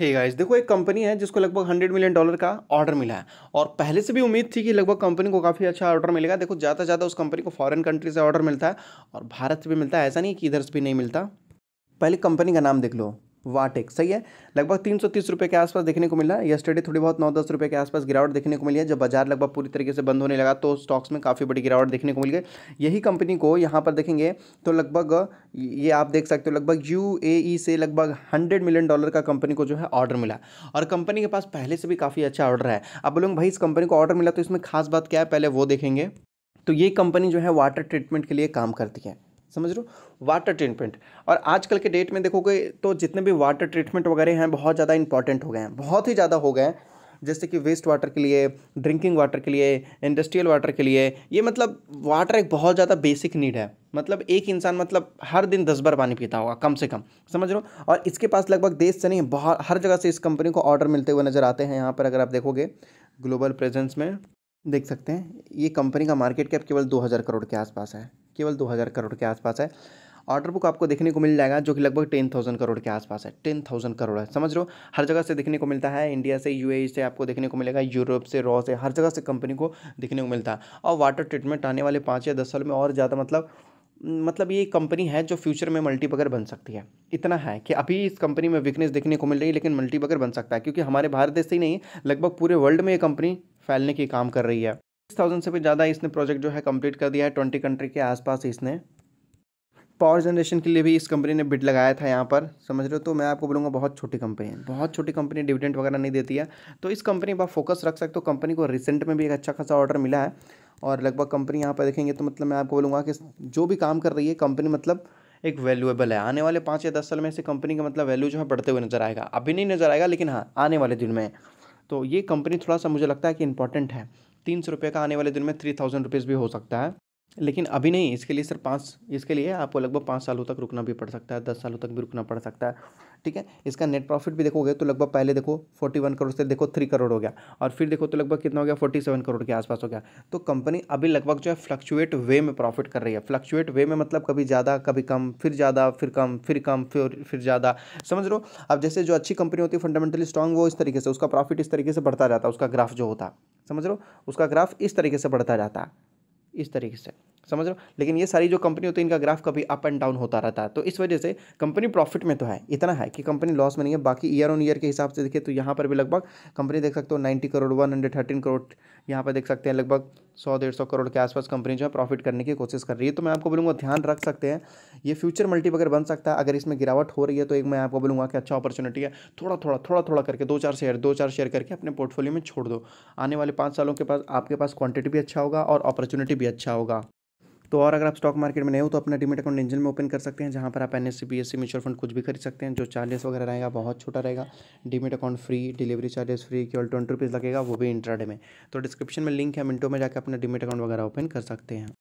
है इस देखो एक कंपनी है जिसको लगभग हंड्रेड मिलियन डॉलर का ऑर्डर मिला है और पहले से भी उम्मीद थी कि लगभग कंपनी को काफ़ी अच्छा ऑर्डर मिलेगा देखो ज़्यादा से ज़्यादा उस कंपनी को फॉरेन कंट्री से ऑर्डर मिलता है और भारत से भी मिलता है ऐसा नहीं कि इधर से भी नहीं मिलता पहले कंपनी का नाम देख लो वाटेक सही है लगभग तीन सौ तीस रुपये के आसपास देखने को मिला यस्टरडे थोड़ी बहुत नौ दस रुपये के आसपास गिरावट देखने को मिली है जब बाजार लगभग पूरी तरीके से बंद होने लगा तो स्टॉक्स में काफ़ी बड़ी गिरावट देखने को मिल गई यही कंपनी को यहाँ पर देखेंगे तो लगभग ये आप देख सकते हो लगभग यू e से लगभग हंड्रेड मिलियन डॉलर का कंपनी को जो है ऑर्डर मिला और कंपनी के पास पहले से भी काफ़ी अच्छा ऑर्डर है अब बोलोग भाई इस कंपनी को ऑर्डर मिला तो इसमें खास बात क्या है पहले वो देखेंगे तो ये कंपनी जो है वाटर ट्रीटमेंट के लिए काम करती है समझ लो वाटर ट्रीटमेंट और आजकल के डेट में देखोगे तो जितने भी वाटर ट्रीटमेंट वगैरह हैं बहुत ज़्यादा इंपॉर्टेंट हो गए हैं बहुत ही ज़्यादा हो गए हैं जैसे कि वेस्ट वाटर के लिए ड्रिंकिंग वाटर के लिए इंडस्ट्रियल वाटर के लिए ये मतलब वाटर एक बहुत ज़्यादा बेसिक नीड है मतलब एक इंसान मतलब हर दिन दस बार पानी पीता होगा कम से कम समझ लो और इसके पास लगभग देश से नहीं बहुत हर जगह से इस कंपनी को ऑर्डर मिलते हुए नज़र आते हैं यहाँ पर अगर आप देखोगे ग्लोबल प्रेजेंस में देख सकते हैं ये कंपनी का मार्केट कैप केवल हज़ार करोड़ के आसपास है केवल दो हज़ार करोड़ के आसपास है ऑर्डर बुक आपको देखने को मिल जाएगा जो कि लगभग टेन थाउजेंड करोड़ के आसपास है टेन थाउजेंड करोड़ है समझ लो हर जगह से देखने को मिलता है इंडिया से यू e से आपको देखने को मिलेगा यूरोप से रॉ से हर जगह से कंपनी को देखने को मिलता है और वाटर ट्रीटमेंट आने वाले पाँच या दस साल में और ज़्यादा मतलब मतलब ये कंपनी है जो फ्यूचर में मल्टीपगर बन सकती है इतना है कि अभी इस कंपनी में वीकनेस देखने को मिल रही है लेकिन मल्टीपगर बन सकता है क्योंकि हमारे भारत देश से ही नहीं लगभग पूरे वर्ल्ड में ये कंपनी फैलने के काम कर रही है थाउजेंड से भी ज़्यादा इसने प्रोजेक्ट जो है कंप्लीट कर दिया है ट्वेंटी कंट्री के आसपास इसने पावर जनरेशन के लिए भी इस कंपनी ने बिड लगाया था यहाँ पर समझ रहे हो तो मैं आपको बोलूँगा बहुत छोटी कंपनी है बहुत छोटी कंपनी डिविडेंट वगैरह नहीं देती है तो इस कंपनी पर फोकस रख सकते हो कंपनी को रिसेंट में भी एक अच्छा खासा ऑर्डर मिला है और लगभग कंपनी यहाँ पर देखेंगे तो मतलब मैं आपको बोलूँगा कि जो भी काम कर रही है कंपनी मतलब एक वैल्यूएबल है आने वाले पाँच या दस साल में इसे कंपनी का मतलब वैल्यू जो है बढ़ते हुए नजर आएगा अभी नहीं नजर आएगा लेकिन हाँ आने वाले दिन में तो ये कंपनी थोड़ा सा मुझे लगता है कि इंपॉर्टेंट है तीन सौ रुपये का आने वाले दिन में थ्री थाउजेंड रुपीज़ भी हो सकता है लेकिन अभी नहीं इसके लिए सर पाँच इसके लिए आपको लगभग पाँच सालों तक रुकना भी पड़ सकता है दस सालों तक भी रुकना पड़ सकता है ठीक है इसका नेट प्रॉफिट भी देखोगे तो लगभग पहले देखो फोर्टी वन करोड़ से देखो थ्री करोड़ हो गया और फिर देखो तो लगभग कितना हो गया फोर्टी सेवन करोड़ के आसपास हो गया तो कंपनी अभी लगभग जो है फ्लक्चुएट वे में प्रॉफिट कर रही है फ्लक्चुएट वे में मतलब कभी ज़्यादा कभी कम फिर ज़्यादा फिर कम फिर कम फिर फिर ज़्यादा समझ लो अब जैसे जो अच्छी कंपनी होती है फंडामेंटली स्ट्रॉन्ग वो इस तरीके से उसका प्रॉफिट इस तरीके से बढ़ता जाता है उसका ग्राफ जो होता है समझ लो उसका ग्राफ इस तरीके से बढ़ता जाता है इस तरीके से समझ रहे हो लेकिन ये सारी जो कंपनी होती है इनका ग्राफ कभी अप एंड डाउन होता रहता है तो इस वजह से कंपनी प्रॉफिट में तो है इतना है कि कंपनी लॉस में नहीं है बाकी ईयर ऑन ईयर के हिसाब से देखिए तो यहाँ पर भी लगभग कंपनी देख सकते हो ninety crore one hundred thirteen crore यहाँ पर देख सकते हैं लगभग सौ डेढ़ सौ करोड़ के आसपास कंपनी जो है प्रॉफिट करने की कोशिश कर रही है तो मैं आपको बोलूँगा ध्यान रख सकते हैं ये फ्यूचर मल्टीप अगर बन सकता है अगर इसमें गिरावट हो रही है तो एक मैं आपको बोलूँगा कि अच्छा अपॉर्चुनिटी है थोड़ा थोड़ा थोड़ा थोड़ा करके दो चार शेयर दो चार शेयर करके अपने पोर्टफोलियो में छोड़ दो आने वाले पाँच सालों के पास आपके पास क्वान्टिटी भी अच्छा होगा और अपॉर्चुनिटी भी अच्छा होगा तो और अगर आप स्टॉक मार्केट में नहीं हो तो अपना डिमिट अकाउंट इंजन में ओपन कर सकते हैं जहाँ पर आप N S C S C mutual fund कुछ भी खरीद सकते हैं जो चार्जेस वगैरह रहेगा बहुत छोटा रहेगा demat account free delivery charges free केवल ट्वेंटी रुपीज़ लगेगा वो भी इंट्राडे में तो डिस्क्रिप्शन में लिंक है मिनटों में जाकर अपना डिमिट अकाउंट वगैरह ओपन कर सकते हैं